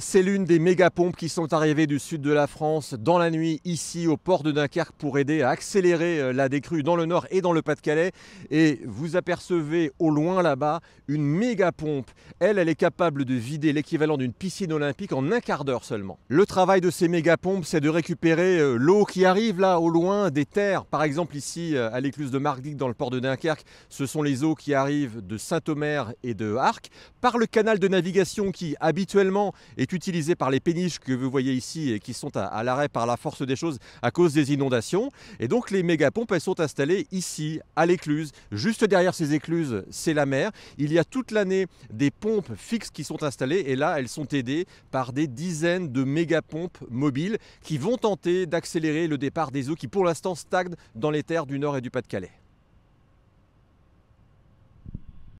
C'est l'une des méga pompes qui sont arrivées du sud de la France dans la nuit ici au port de Dunkerque pour aider à accélérer euh, la décrue dans le nord et dans le Pas-de-Calais. Et vous apercevez au loin là-bas une méga pompe. Elle, elle est capable de vider l'équivalent d'une piscine olympique en un quart d'heure seulement. Le travail de ces méga pompes, c'est de récupérer euh, l'eau qui arrive là au loin des terres. Par exemple ici euh, à l'écluse de Marguerite dans le port de Dunkerque, ce sont les eaux qui arrivent de Saint-Omer et de Arc par le canal de navigation qui habituellement est utilisées par les péniches que vous voyez ici et qui sont à, l'arrêt par la force des choses à cause des inondations. Et donc les mégapompes, elles sont installées ici, à l'écluse. Juste derrière ces écluses, c'est la mer. Il y a toute l'année des pompes fixes qui sont installées et là, elles sont aidées par des dizaines de mégapompes mobiles qui vont tenter d'accélérer le départ des eaux qui pour l'instant stagnent dans les terres du Nord et du Pas-de-Calais.